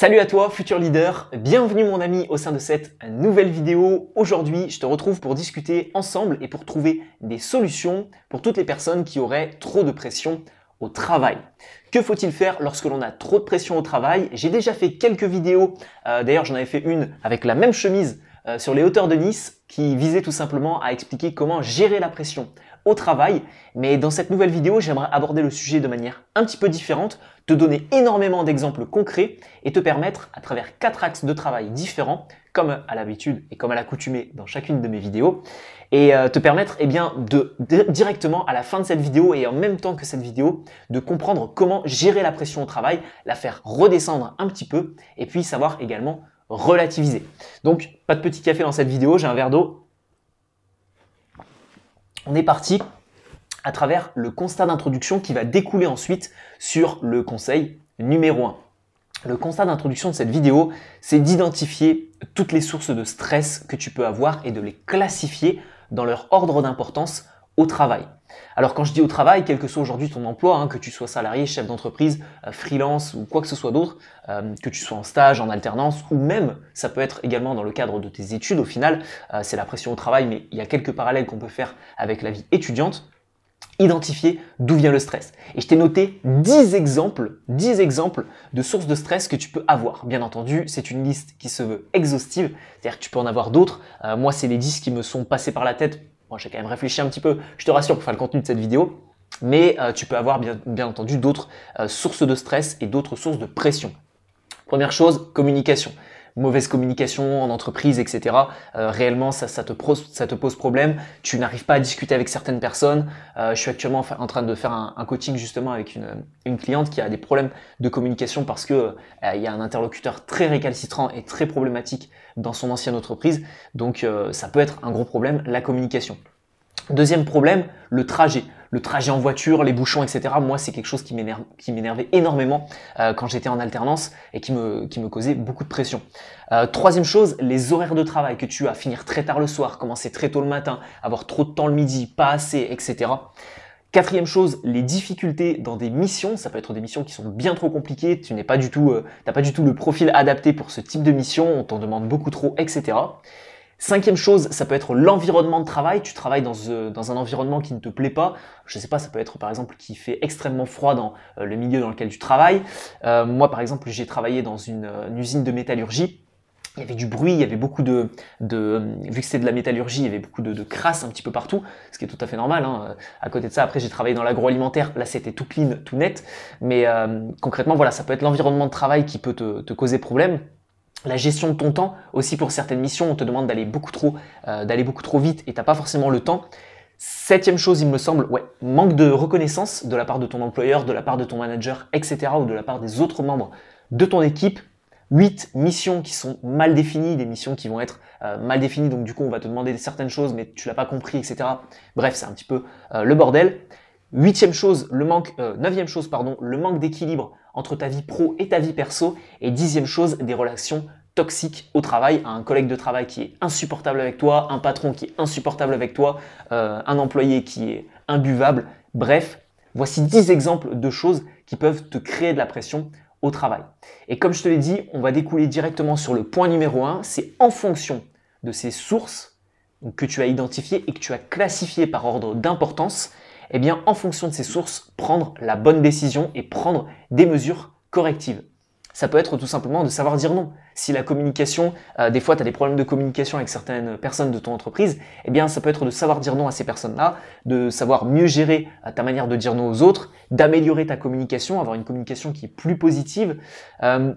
Salut à toi, futur leader. Bienvenue mon ami au sein de cette nouvelle vidéo. Aujourd'hui, je te retrouve pour discuter ensemble et pour trouver des solutions pour toutes les personnes qui auraient trop de pression au travail. Que faut-il faire lorsque l'on a trop de pression au travail J'ai déjà fait quelques vidéos. Euh, d'ailleurs, j'en avais fait une avec la même chemise euh, sur les hauteurs de Nice qui visait tout simplement à expliquer comment gérer la pression au travail. Mais dans cette nouvelle vidéo, j'aimerais aborder le sujet de manière un petit peu différente, te donner énormément d'exemples concrets et te permettre, à travers quatre axes de travail différents, comme à l'habitude et comme à l'accoutumée dans chacune de mes vidéos, et euh, te permettre eh bien, de, directement à la fin de cette vidéo et en même temps que cette vidéo, de comprendre comment gérer la pression au travail, la faire redescendre un petit peu, et puis savoir également relativiser. Donc, pas de petit café dans cette vidéo, j'ai un verre d'eau. On est parti à travers le constat d'introduction qui va découler ensuite sur le conseil numéro 1. Le constat d'introduction de cette vidéo, c'est d'identifier toutes les sources de stress que tu peux avoir et de les classifier dans leur ordre d'importance au travail. Alors quand je dis au travail, quel que soit aujourd'hui ton emploi, hein, que tu sois salarié, chef d'entreprise, euh, freelance ou quoi que ce soit d'autre, euh, que tu sois en stage, en alternance ou même, ça peut être également dans le cadre de tes études au final, euh, c'est la pression au travail, mais il y a quelques parallèles qu'on peut faire avec la vie étudiante identifier d'où vient le stress. Et je t'ai noté 10 exemples, 10 exemples de sources de stress que tu peux avoir. Bien entendu, c'est une liste qui se veut exhaustive, c'est-à-dire que tu peux en avoir d'autres. moi, c'est les 10 qui me sont passés par la tête moi, j'ai quand même réfléchi un petit peu, je te rassure, pour faire le contenu de cette vidéo. Mais euh, tu peux avoir bien, entendu d'autres euh, sources de stress et d'autres sources de pression. Première chose, communication mauvaise communication en entreprise, etc. Euh, réellement, ça, te pose problème. Tu n'arrives pas à discuter avec certaines personnes. Euh, je suis actuellement en train de faire un, coaching justement avec une, cliente qui a des problèmes de communication parce qu'il euh, y a un interlocuteur très récalcitrant et très problématique dans son ancienne entreprise. Donc, ça peut être un gros problème, la communication. Deuxième problème, le trajet le trajet en voiture, les bouchons, etc. Moi, c'est quelque chose qui m'énervait énormément euh, quand j'étais en alternance et qui me, causait beaucoup de pression. Euh, troisième chose, les horaires de travail que tu as, finir très tard le soir, commencer très tôt le matin, avoir trop de temps le midi, pas assez, etc. Quatrième chose, les difficultés dans des missions. Ça peut être des missions qui sont bien trop compliquées. Tu n'es pas du tout euh, le profil adapté pour ce type de mission. On t'en demande beaucoup trop, etc. Cinquième chose, ça peut être l'environnement de travail. Tu travailles dans, euh, un environnement qui ne te plaît pas. Je ne sais pas, ça peut être par exemple qui fait extrêmement froid dans euh, le milieu dans lequel tu travailles. Euh, moi par exemple, j'ai travaillé dans une, usine de métallurgie il y avait du bruit, il y avait beaucoup de, vu que c'est de la métallurgie, il y avait beaucoup de, crasse un petit peu partout, ce qui est tout à fait normal. Hein. À côté de ça, après j'ai travaillé dans l'agroalimentaire, là c'était tout clean, tout net, mais concrètement voilà, ça peut être l'environnement de travail qui peut te causer problème la gestion de ton temps. Aussi pour certaines missions, on te demande d'aller beaucoup trop, euh, d'aller beaucoup trop vite et tu n'as pas forcément le temps. Septième chose, il me semble, ouais, manque de reconnaissance de la part de ton employeur, de la part de ton manager, etc. ou de la part des autres membres de ton équipe. Huit missions qui sont mal définies, des missions qui vont être euh, mal définies, donc du coup on va te demander certaines choses mais tu l'as pas compris, etc. Bref, c'est un petit peu euh, le bordel. Huitième chose, le manque, neuvième chose, pardon, le manque d'équilibre entre ta vie pro et ta vie perso. Et dixième chose, des relations toxiques au travail, un collègue de travail qui est insupportable avec toi, un patron qui est insupportable avec toi, euh, un employé qui est imbuvable. Bref, voici 10 exemples de choses qui peuvent te créer de la pression au travail. Et comme je te l'ai dit, on va découler directement sur le point numéro 1, c'est en fonction de ces sources que tu as identifiées et que tu as classifiées par ordre d'importance, eh bien, en fonction de ces sources, prendre la bonne décision et prendre des mesures correctives. Ça peut être tout simplement de savoir dire non. Si la communication, euh, des fois tu as des problèmes de communication avec certaines personnes de ton entreprise, eh bien ça peut être de savoir dire non à ces personnes-là, de savoir mieux gérer euh, ta manière de dire non aux autres, d'améliorer ta communication, avoir une communication qui est plus positive. Euh,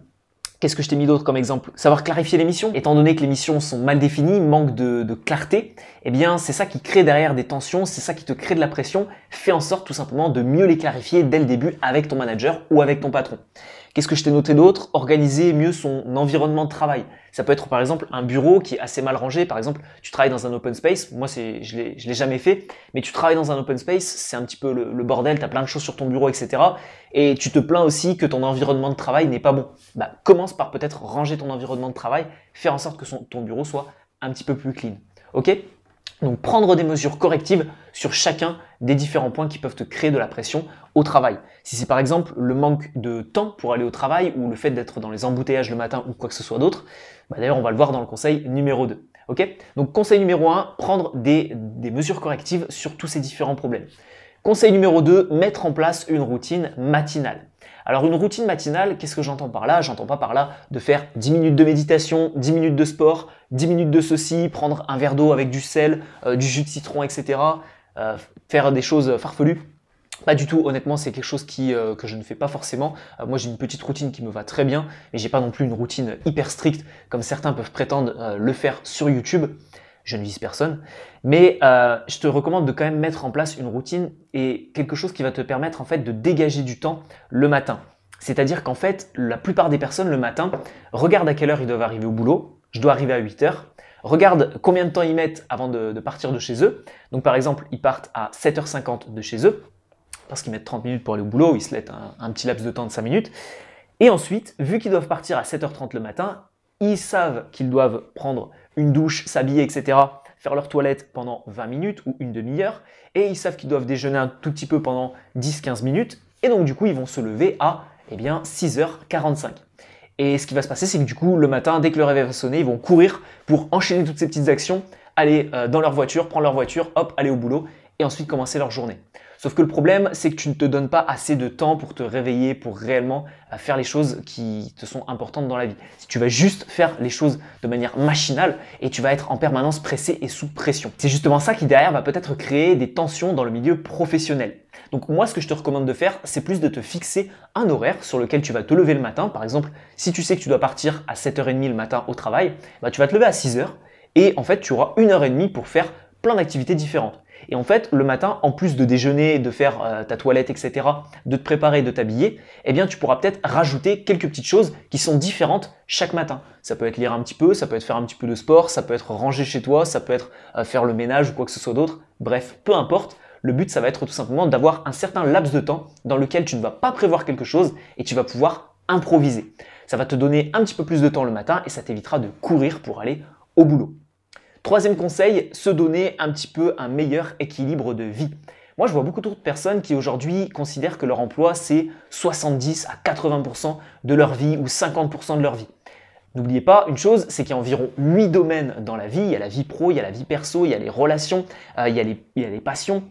Qu'est-ce que je t'ai mis d'autre comme exemple Savoir clarifier les missions. Étant donné que les missions sont mal définies, manque de, de clarté, eh bien c'est ça qui crée derrière des tensions, c'est ça qui te crée de la pression. Fais en sorte tout simplement de mieux les clarifier dès le début avec ton manager ou avec ton patron. Qu'est-ce que je t'ai noté d'autre Organiser mieux son environnement de travail. Ça peut être par exemple un bureau qui est assez mal rangé. Par exemple, tu travailles dans un open space. Moi, je ne l'ai jamais fait, mais tu travailles dans un open space, c'est un petit peu le, bordel, tu as plein de choses sur ton bureau, etc. Et tu te plains aussi que ton environnement de travail n'est pas bon. Bah, commence par peut-être ranger ton environnement de travail, faire en sorte que ton bureau soit un petit peu plus clean. OK donc prendre des mesures correctives sur chacun des différents points qui peuvent te créer de la pression au travail. Si c'est par exemple le manque de temps pour aller au travail ou le fait d'être dans les embouteillages le matin ou quoi que ce soit d'autre, bah, d'ailleurs on va le voir dans le conseil numéro 2. Donc conseil numéro 1, prendre des mesures correctives sur tous ces différents problèmes. Conseil numéro 2, mettre en place une routine matinale. Alors une routine matinale, qu'est-ce que j'entends par là J'entends pas par là de faire 10 minutes de méditation, 10 minutes de sport, 10 minutes de ceci, prendre un verre d'eau avec du sel, euh, du jus de citron, etc. Euh, faire des choses farfelues. Pas du tout, honnêtement, c'est quelque chose euh, que je ne fais pas forcément. moi, j'ai une petite routine qui me va très bien, mais j'ai pas non plus une routine hyper stricte comme certains peuvent prétendre le faire sur YouTube je ne vise personne. Mais euh, je te recommande de quand même mettre en place une routine et quelque chose qui va te permettre en fait de dégager du temps le matin. C'est-à-dire qu'en fait, la plupart des personnes le matin regardent à quelle heure ils doivent arriver au boulot. Je dois arriver à 8 heures. Regarde combien de temps ils mettent avant de, partir de chez eux. Donc par exemple, ils partent à 7h50 de chez eux parce qu'ils mettent 30 minutes pour aller au boulot, ils se laissent un, un petit laps de temps de 5 minutes. Et ensuite, vu qu'ils doivent partir à 7h30 le matin, ils savent qu'ils doivent prendre une douche, s'habiller, etc., faire leur toilette pendant 20 minutes ou une demi-heure, et ils savent qu'ils doivent déjeuner un tout petit peu pendant 10-15 minutes, et donc du coup ils vont se lever à eh bien, 6h45. Et ce qui va se passer, c'est que du coup, le matin, dès que le réveil va sonner, ils vont courir pour enchaîner toutes ces petites actions, aller euh, dans leur voiture, prendre leur voiture, hop, aller au boulot, et ensuite commencer leur journée. Sauf que le problème, c'est que tu ne te donnes pas assez de temps pour te réveiller, pour réellement euh, faire les choses qui te sont importantes dans la vie. Si tu vas juste faire les choses de manière machinale et tu vas être en permanence pressé et sous pression. C'est justement ça qui derrière va peut-être créer des tensions dans le milieu professionnel. Donc moi, ce que je te recommande de faire, c'est plus de te fixer un horaire sur lequel tu vas te lever le matin. Par exemple, si tu sais que tu dois partir à 7h30 le matin au travail, bah, tu vas te lever à 6h et en fait, tu auras une heure et demie pour faire plein d'activités différentes. Et en fait, le matin, en plus de déjeuner, de faire euh, ta toilette, etc., de te préparer, de t'habiller, eh bien, tu pourras peut-être rajouter quelques petites choses qui sont différentes chaque matin. Ça peut être lire un petit peu, ça peut être faire un petit peu de sport, ça peut être ranger chez toi, ça peut être euh, faire le ménage ou quoi que ce soit d'autre. Bref, peu importe. Le but, ça va être tout simplement d'avoir un certain laps de temps dans lequel tu ne vas pas prévoir quelque chose et tu vas pouvoir improviser. Ça va te donner un petit peu plus de temps le matin et ça t'évitera de courir pour aller au boulot. Troisième conseil, se donner un petit peu un meilleur équilibre de vie. Moi, je vois beaucoup trop de personnes qui aujourd'hui considèrent que leur emploi, c'est 70 à 80% de leur vie ou 50% de leur vie. N'oubliez pas une chose, c'est qu'il y a environ 8 domaines dans la vie. Il y a la vie pro, il y a la vie perso, il y a les relations, euh, il, y a les, passions,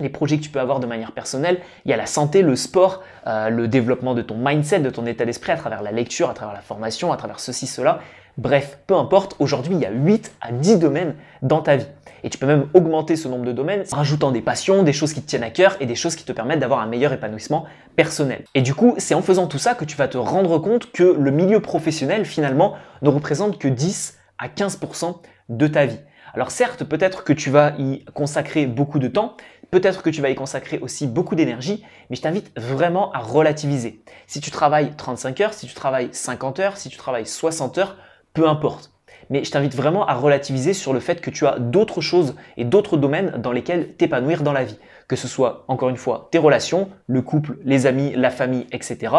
les projets que tu peux avoir de manière personnelle, il y a la santé, le sport, euh, le développement de ton mindset, de ton état d'esprit à travers la lecture, à travers la formation, à travers ceci, cela. Bref, peu importe, aujourd'hui il y a 8 à 10 domaines dans ta vie. Et tu peux même augmenter ce nombre de domaines en rajoutant des passions, des choses qui te tiennent à cœur et des choses qui te permettent d'avoir un meilleur épanouissement personnel. Et du coup, c'est en faisant tout ça que tu vas te rendre compte que le milieu professionnel finalement ne représente que 10 à 15% de ta vie. Alors certes, peut-être que tu vas y consacrer beaucoup de temps, peut-être que tu vas y consacrer aussi beaucoup d'énergie, mais je t'invite vraiment à relativiser. Si tu travailles 35 heures, si tu travailles 50 heures, si tu travailles 60 heures, peu importe. Mais je t'invite vraiment à relativiser sur le fait que tu as d'autres choses et d'autres domaines dans lesquels t'épanouir dans la vie. Que ce soit, encore une fois, tes relations, le couple, les amis, la famille, etc.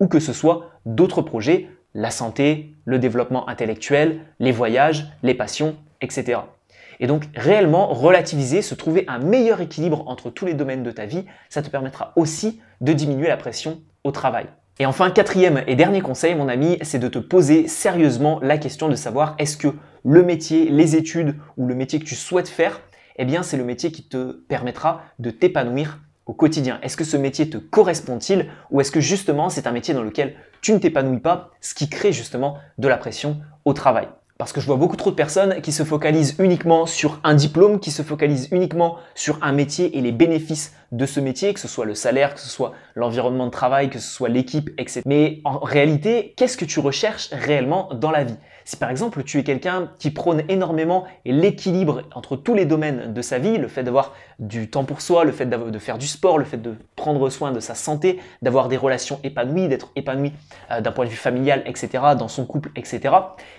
Ou que ce soit d'autres projets, la santé, le développement intellectuel, les voyages, les passions, etc. Et donc réellement relativiser, se trouver un meilleur équilibre entre tous les domaines de ta vie, ça te permettra aussi de diminuer la pression au travail. Et enfin, quatrième et dernier conseil, mon ami, c'est de te poser sérieusement la question de savoir est-ce que le métier, les études ou le métier que tu souhaites faire, eh bien, c'est le métier qui te permettra de t'épanouir au quotidien Est-ce que ce métier te correspond-il ou est-ce que justement c'est un métier dans lequel tu ne t'épanouis pas, ce qui crée justement de la pression au travail parce que je vois beaucoup trop de personnes qui se focalisent uniquement sur un diplôme, qui se focalisent uniquement sur un métier et les bénéfices de ce métier, que ce soit le salaire, que ce soit l'environnement de travail, que ce soit l'équipe, etc. Mais en réalité, qu'est-ce que tu recherches réellement dans la vie Si par exemple tu es quelqu'un qui prône énormément l'équilibre entre tous les domaines de sa vie, le fait d'avoir du temps pour soi, le fait de faire du sport, le fait de prendre soin de sa santé, d'avoir des relations épanouies, d'être épanoui euh, d'un point de vue familial, etc., dans son couple, etc.,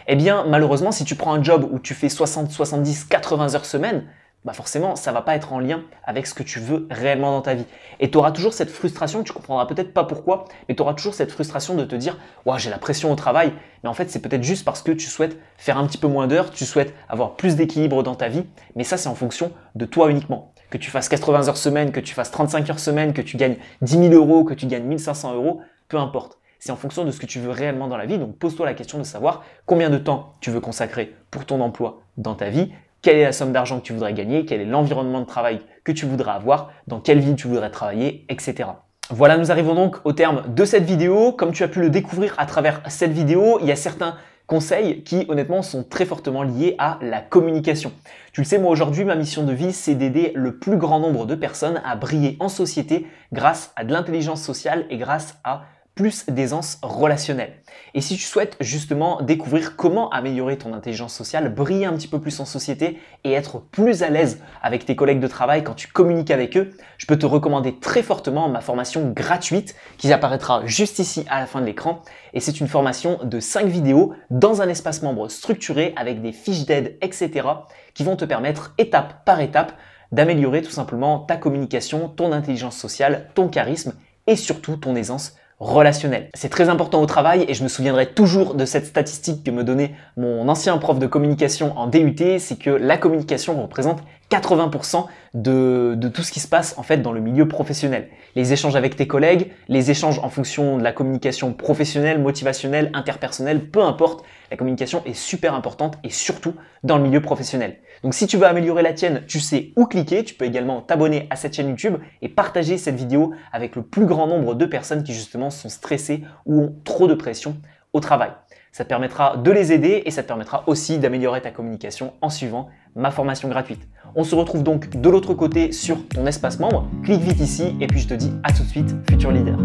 eh bien malheureusement si tu prends un job où tu fais 60, 70, 80 heures semaine, bah forcément, ça va pas être en lien avec ce que tu veux réellement dans ta vie. Et tu auras toujours cette frustration, tu comprendras peut-être pas pourquoi, mais tu auras toujours cette frustration de te dire j'ai la pression au travail", mais en fait, c'est peut-être juste parce que tu souhaites faire un petit peu moins d'heures, tu souhaites avoir plus d'équilibre dans ta vie, mais ça c'est en fonction de toi uniquement. Que tu fasses 80 heures semaine, que tu fasses 35 heures semaine, que tu gagnes 10 000 euros, que tu gagnes 1500 euros, peu importe c'est en fonction de ce que tu veux réellement dans la vie. Donc pose-toi la question de savoir combien de temps tu veux consacrer pour ton emploi dans ta vie, quelle est la somme d'argent que tu voudrais gagner, quel est l'environnement de travail que tu voudrais avoir, dans quelle ville tu voudrais travailler, etc. Voilà, nous arrivons donc au terme de cette vidéo. Comme tu as pu le découvrir à travers cette vidéo, il y a certains conseils qui honnêtement sont très fortement liés à la communication. Tu le sais, moi aujourd'hui, ma mission de vie, c'est d'aider le plus grand nombre de personnes à briller en société grâce à de l'intelligence sociale et grâce à plus d'aisance relationnelle. Et si tu souhaites justement découvrir comment améliorer ton intelligence sociale, briller un petit peu plus en société et être plus à l'aise avec tes collègues de travail quand tu communiques avec eux, je peux te recommander très fortement ma formation gratuite qui apparaîtra juste ici à la fin de l'écran. Et c'est une formation de 5 vidéos dans un espace membre structuré avec des fiches d'aide, etc. qui vont te permettre étape par étape d'améliorer tout simplement ta communication, ton intelligence sociale, ton charisme et surtout ton aisance relationnel. C'est très important au travail et je me souviendrai toujours de cette statistique que me donnait mon ancien prof de communication en DUT, c'est que la communication représente 80% de, de, tout ce qui se passe en fait dans le milieu professionnel. Les échanges avec tes collègues, les échanges en fonction de la communication professionnelle, motivationnelle, interpersonnelle, peu importe, la communication est super importante et surtout dans le milieu professionnel. Donc si tu veux améliorer la tienne, tu sais où cliquer. Tu peux également t'abonner à cette chaîne YouTube et partager cette vidéo avec le plus grand nombre de personnes qui justement sont stressées ou ont trop de pression au travail. Ça te permettra de les aider et ça te permettra aussi d'améliorer ta communication en suivant ma formation gratuite. On se retrouve donc de l'autre côté sur ton espace membre. Clique vite ici et puis je te dis à tout de suite, futur leader.